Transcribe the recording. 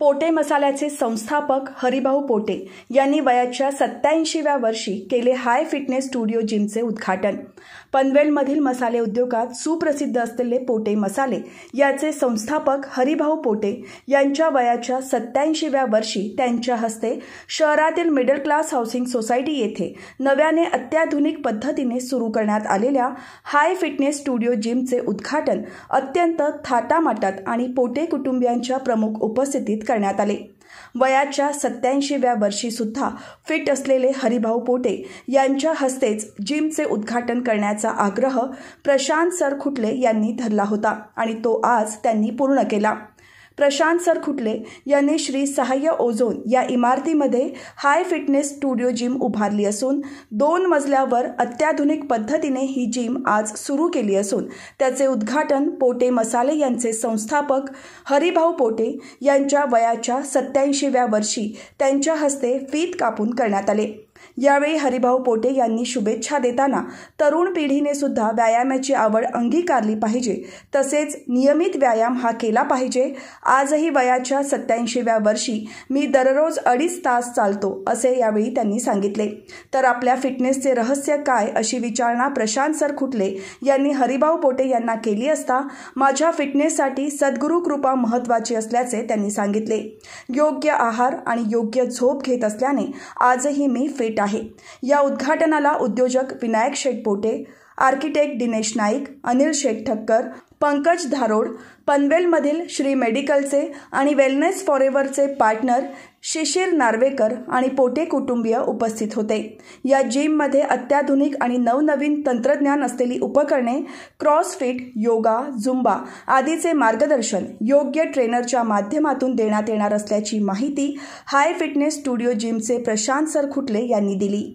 पोटे मसाल्याचे संस्थापक हरिभाऊ पोटे यांनी वयाच्या सत्याऐंशीव्या वर्षी केले हाय फिटनेस स्टुडिओ जिमचे उद्घाटन पनवेलमधील मसाले उद्योगात सुप्रसिद्ध असलेले पोटे मसाले याचे संस्थापक हरिभाऊ पोटे यांच्या वयाच्या सत्याऐंशीव्या वर्षी त्यांच्या हस्ते शहरातील मिडल क्लास हाऊसिंग सोसायटी येथे नव्याने अत्याधुनिक पद्धतीने सुरू करण्यात आलेल्या हाय फिटनेस स्टुडिओ जिमचे उद्घाटन अत्यंत थाटामाटात आणि पोटे कुटुंबियांच्या प्रमुख उपस्थितीत करण्यात आले वयाच्या सत्याऐंशीव्या सुद्धा फिट असलेले हरिभाऊ पोटे यांच्या हस्तेच जिमचे उद्घाटन करण्याचा आग्रह प्रशांत सर खुटले यांनी धरला होता आणि तो आज त्यांनी पूर्ण केला प्रशांत सर खुटले यांनी श्री सहाय्य ओझोन या इमारतीमध्ये हाय फिटनेस स्टुडिओ जिम उभारली असून दोन मजल्यावर अत्याधुनिक पद्धतीने ही जिम आज सुरू केली असून त्याचे उद्घाटन पोटे मसाले यांचे संस्थापक हरिभाऊ पोटे यांच्या वयाच्या सत्याऐंशीव्या वर्षी त्यांच्या हस्ते फीत कापून करण्यात आले यावेळी हरिभाऊ पोटे यांनी शुभेच्छा देताना तरुण पिढीने सुद्धा व्यायामाची आवड अंगीकारली पाहिजे तसेच नियमित व्यायाम हा केला पाहिजे आजही वयाच्या सत्याऐंशीव्या वर्षी मी दररोज अडीच तास चालतो असे यावेळी त्यांनी सांगितले तर आपल्या फिटनेसचे रहस्य काय अशी विचारणा प्रशांत सर खुटले यांनी हरिभाऊ पोटे यांना केली असता माझ्या फिटनेससाठी सद्गुरू कृपा महत्त्वाची असल्याचे त्यांनी सांगितले योग्य आहार आणि योग्य झोप घेत असल्याने आजही मी फिट आहे या उद्घाटनाला उद्योजक विनायक शेटपोटे आर्किटेक्ट दिनेश नाईक अनिल शेख ठक्कर पंकज धारोड पनवेलमधील श्री मेडिकलचे आणि वेलनेस फॉरेव्हरचे पार्टनर शिशिर नार्वेकर आणि पोटे कुटुंबीय उपस्थित होते या जिममध्ये अत्याधुनिक आणि नवनवीन तंत्रज्ञान असलेली उपकरणे क्रॉसफिट योगा झुंबा आदीचे मार्गदर्शन योग्य ट्रेनरच्या माध्यमातून देण्यात येणार असल्याची माहिती हाय फिटनेस स्टुडिओ जिमचे प्रशांत सरखुटले यांनी दिली